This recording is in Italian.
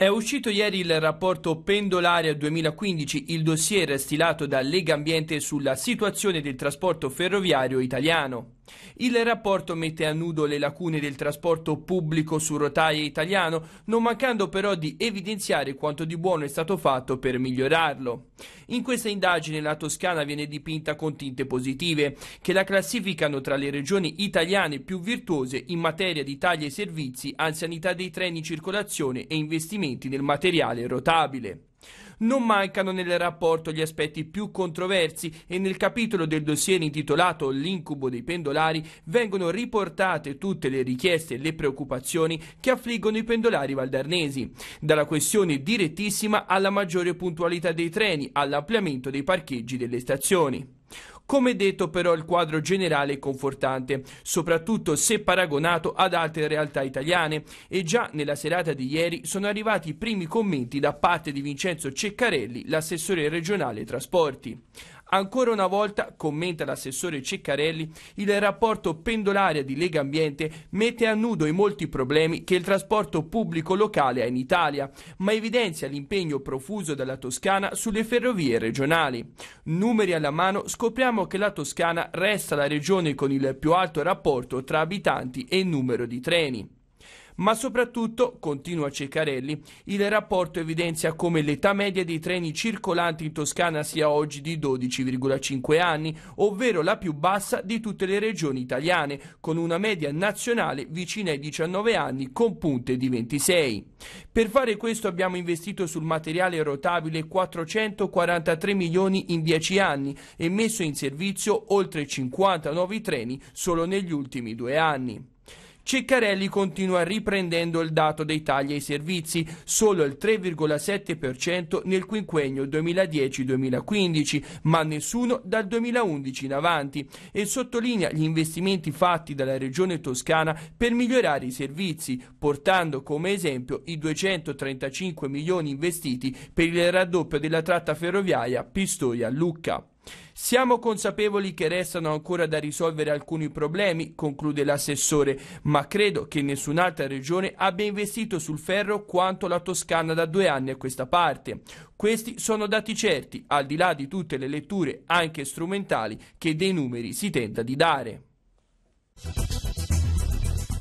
È uscito ieri il rapporto pendolare 2015, il dossier stilato da Lega Ambiente sulla situazione del trasporto ferroviario italiano. Il rapporto mette a nudo le lacune del trasporto pubblico su rotaie italiano, non mancando però di evidenziare quanto di buono è stato fatto per migliorarlo. In questa indagine la Toscana viene dipinta con tinte positive, che la classificano tra le regioni italiane più virtuose in materia di tagli ai servizi, anzianità dei treni in circolazione e investimenti nel materiale rotabile. Non mancano nel rapporto gli aspetti più controversi e nel capitolo del dossier intitolato L'incubo dei pendolari vengono riportate tutte le richieste e le preoccupazioni che affliggono i pendolari valdarnesi, dalla questione direttissima alla maggiore puntualità dei treni all'ampliamento dei parcheggi delle stazioni. Come detto però il quadro generale è confortante, soprattutto se paragonato ad altre realtà italiane e già nella serata di ieri sono arrivati i primi commenti da parte di Vincenzo Ceccarelli, l'assessore regionale trasporti. Ancora una volta, commenta l'assessore Ceccarelli, il rapporto pendolare di Lega Ambiente mette a nudo i molti problemi che il trasporto pubblico locale ha in Italia, ma evidenzia l'impegno profuso dalla Toscana sulle ferrovie regionali. Numeri alla mano scopriamo che la Toscana resta la regione con il più alto rapporto tra abitanti e numero di treni. Ma soprattutto, continua Ceccarelli, il rapporto evidenzia come l'età media dei treni circolanti in Toscana sia oggi di 12,5 anni, ovvero la più bassa di tutte le regioni italiane, con una media nazionale vicina ai 19 anni con punte di 26. Per fare questo abbiamo investito sul materiale rotabile 443 milioni in 10 anni e messo in servizio oltre 50 nuovi treni solo negli ultimi due anni. Ceccarelli continua riprendendo il dato dei tagli ai servizi, solo il 3,7% nel quinquennio 2010-2015, ma nessuno dal 2011 in avanti, e sottolinea gli investimenti fatti dalla Regione Toscana per migliorare i servizi, portando come esempio i 235 milioni investiti per il raddoppio della tratta ferroviaria Pistoia-Lucca. Siamo consapevoli che restano ancora da risolvere alcuni problemi, conclude l'assessore, ma credo che nessun'altra regione abbia investito sul ferro quanto la Toscana da due anni a questa parte. Questi sono dati certi, al di là di tutte le letture, anche strumentali, che dei numeri si tenta di dare.